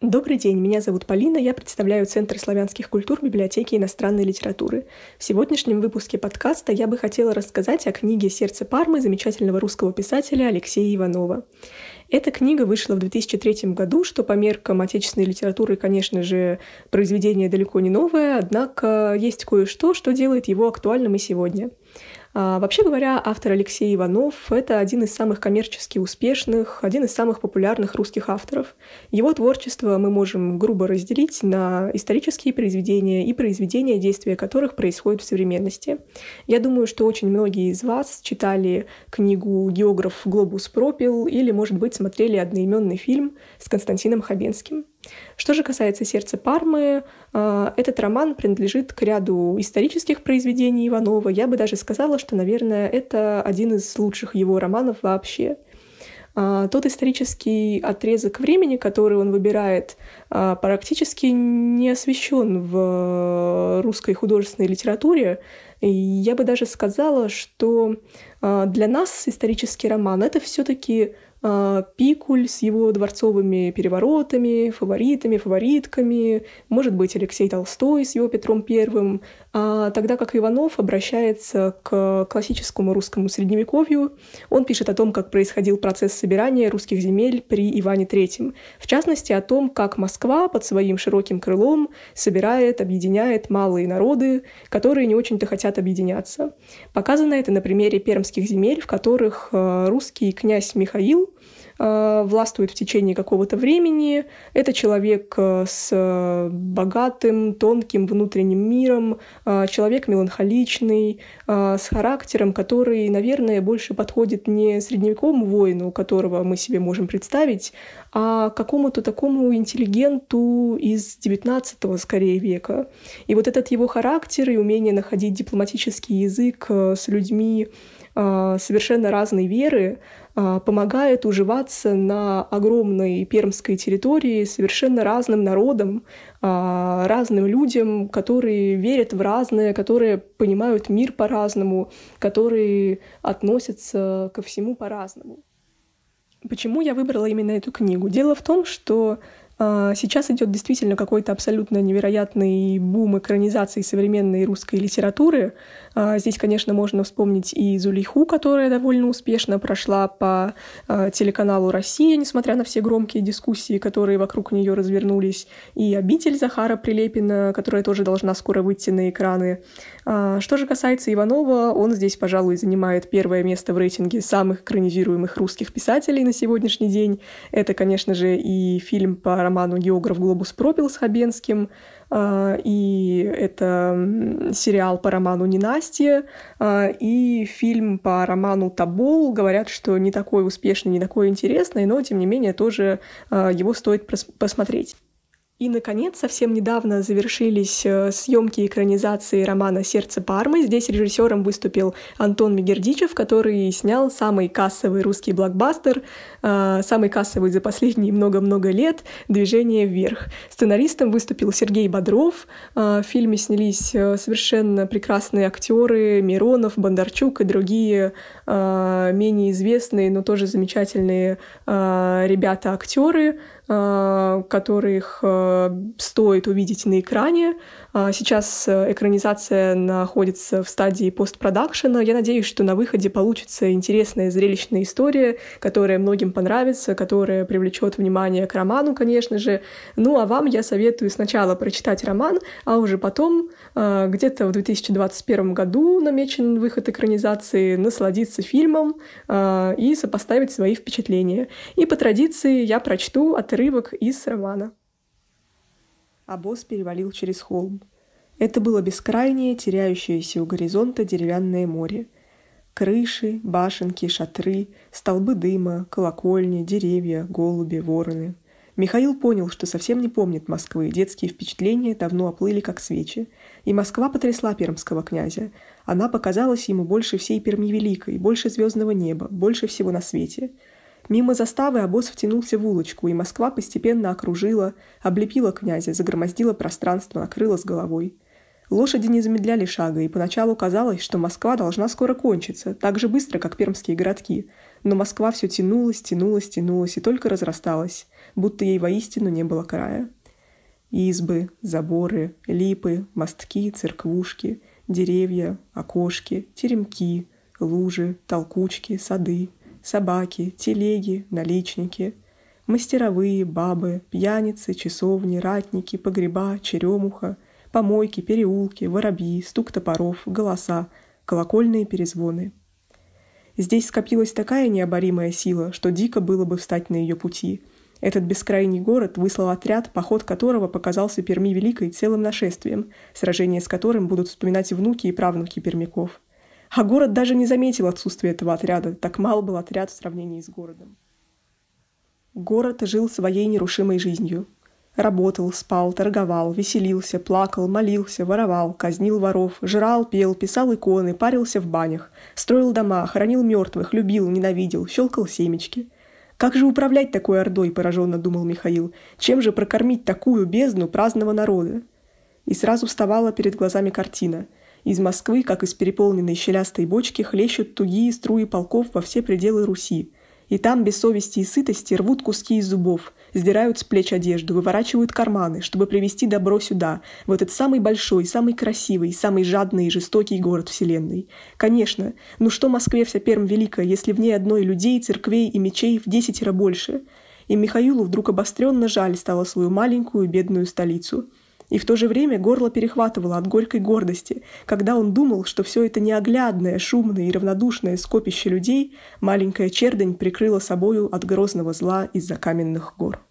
Добрый день, меня зовут Полина, я представляю Центр славянских культур библиотеки иностранной литературы. В сегодняшнем выпуске подкаста я бы хотела рассказать о книге «Сердце Пармы» замечательного русского писателя Алексея Иванова. Эта книга вышла в 2003 году, что по меркам отечественной литературы, конечно же, произведение далеко не новое, однако есть кое-что, что делает его актуальным и сегодня. А, вообще говоря, автор Алексей Иванов — это один из самых коммерчески успешных, один из самых популярных русских авторов. Его творчество мы можем грубо разделить на исторические произведения и произведения, действия которых происходят в современности. Я думаю, что очень многие из вас читали книгу «Географ Глобус пропил» или, может быть, смотрели одноименный фильм с Константином Хабенским. Что же касается «Сердца Пармы», э, этот роман принадлежит к ряду исторических произведений Иванова. Я бы даже сказала, что, наверное, это один из лучших его романов вообще. Э, тот исторический отрезок времени, который он выбирает, э, практически не освещен в русской художественной литературе. И я бы даже сказала, что для нас исторический роман это все-таки а, пикуль с его дворцовыми переворотами, фаворитами, фаворитками, может быть, Алексей Толстой с его Петром Первым, а тогда как Иванов обращается к классическому русскому средневековью, он пишет о том, как происходил процесс собирания русских земель при Иване Третьем, в частности, о том, как Москва под своим широким крылом собирает, объединяет малые народы, которые не очень-то хотят объединяться. Показано это на примере пермских земель, в которых а, русский князь Михаил Э, властвует в течение какого-то времени. Это человек э, с э, богатым, тонким внутренним миром, человек меланхоличный, с характером, который, наверное, больше подходит не средневековому воину, которого мы себе можем представить, а какому-то такому интеллигенту из XIX, скорее, века. И вот этот его характер и умение находить дипломатический язык с людьми совершенно разной веры, а, помогает уживаться на огромной пермской территории совершенно разным народам, а, разным людям, которые верят в разное, которые понимают мир по-разному, которые относятся ко всему по-разному. Почему я выбрала именно эту книгу? Дело в том, что а, сейчас идет действительно какой-то абсолютно невероятный бум экранизации современной русской литературы. А, здесь, конечно, можно вспомнить и Зулейху, которая довольно успешно прошла по а, телеканалу «Россия», несмотря на все громкие дискуссии, которые вокруг нее развернулись, и «Обитель» Захара Прилепина, которая тоже должна скоро выйти на экраны. Что же касается Иванова, он здесь, пожалуй, занимает первое место в рейтинге самых экранизируемых русских писателей на сегодняшний день. Это, конечно же, и фильм по роману «Географ Глобус пропил» с Хабенским, а, и это сериал по роману «Ненастье», а, и фильм по роману Табул Говорят, что не такой успешный, не такой интересный, но, тем не менее, тоже а, его стоит посмотреть. И, наконец, совсем недавно завершились э, съемки экранизации романа «Сердце Пармы». Здесь режиссером выступил Антон Мегердичев, который снял самый кассовый русский блокбастер, э, самый кассовый за последние много-много лет «Движение вверх». Сценаристом выступил Сергей Бодров. Э, в фильме снялись совершенно прекрасные актеры Миронов, Бондарчук и другие менее известные, но тоже замечательные ребята-актеры. Э, которых э, стоит увидеть на экране. А сейчас экранизация находится в стадии постпродакшена. Я надеюсь, что на выходе получится интересная зрелищная история, которая многим понравится, которая привлечет внимание к роману, конечно же. Ну а вам я советую сначала прочитать роман, а уже потом, э, где-то в 2021 году намечен выход экранизации, насладиться фильмом и сопоставить свои впечатления. И по традиции я прочту от Отрывок из романа. А перевалил через холм. Это было бескрайнее, теряющееся у горизонта деревянное море. Крыши, башенки, шатры, столбы дыма, колокольни, деревья, голуби, вороны. Михаил понял, что совсем не помнит Москвы, детские впечатления давно оплыли как свечи. И Москва потрясла пермского князя. Она показалась ему больше всей Перми Великой, больше звездного неба, больше всего на свете – Мимо заставы обоз втянулся в улочку, и Москва постепенно окружила, облепила князя, загромоздила пространство, накрыла с головой. Лошади не замедляли шага, и поначалу казалось, что Москва должна скоро кончиться, так же быстро, как пермские городки. Но Москва все тянулась, тянулась, тянулась и только разрасталась, будто ей воистину не было края. Избы, заборы, липы, мостки, церквушки, деревья, окошки, теремки, лужи, толкучки, сады, собаки, телеги, наличники, мастеровые, бабы, пьяницы, часовни, ратники, погреба, черемуха, помойки, переулки, воробьи, стук топоров, голоса, колокольные перезвоны. Здесь скопилась такая необоримая сила, что дико было бы встать на ее пути. Этот бескрайний город выслал отряд, поход которого показался Перми Великой целым нашествием, сражение с которым будут вспоминать внуки и правнуки пермяков – а город даже не заметил отсутствие этого отряда, так мал был отряд в сравнении с городом. Город жил своей нерушимой жизнью. Работал, спал, торговал, веселился, плакал, молился, воровал, казнил воров, жрал, пел, писал иконы, парился в банях, строил дома, хоронил мертвых, любил, ненавидел, щелкал семечки – как же управлять такой ордой, пораженно думал Михаил? Чем же прокормить такую бездну праздного народа? И сразу вставала перед глазами картина. Из Москвы, как из переполненной щелястой бочки, хлещут тугие струи полков во все пределы Руси. И там без совести и сытости рвут куски из зубов, сдирают с плеч одежду, выворачивают карманы, чтобы привести добро сюда, в этот самый большой, самый красивый, самый жадный и жестокий город Вселенной. Конечно, ну что Москве вся перм велика, если в ней одной людей, церквей и мечей в десятеро больше? И Михаилу вдруг обостренно жаль стало свою маленькую бедную столицу – и в то же время горло перехватывало от горькой гордости, когда он думал, что все это неоглядное, шумное и равнодушное скопище людей маленькая чердень прикрыла собою от грозного зла из-за каменных гор.